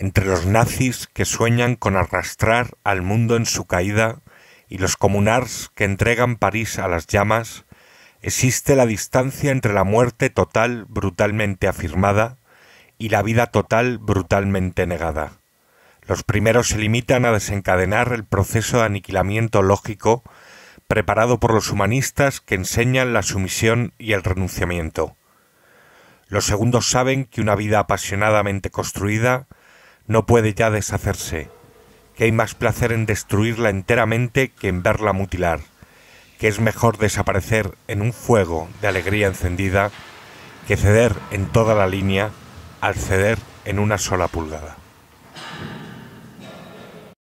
entre los nazis que sueñan con arrastrar al mundo en su caída y los comunars que entregan París a las llamas, existe la distancia entre la muerte total brutalmente afirmada y la vida total brutalmente negada. Los primeros se limitan a desencadenar el proceso de aniquilamiento lógico preparado por los humanistas que enseñan la sumisión y el renunciamiento. Los segundos saben que una vida apasionadamente construida no puede ya deshacerse, que hay más placer en destruirla enteramente que en verla mutilar, que es mejor desaparecer en un fuego de alegría encendida que ceder en toda la línea al ceder en una sola pulgada.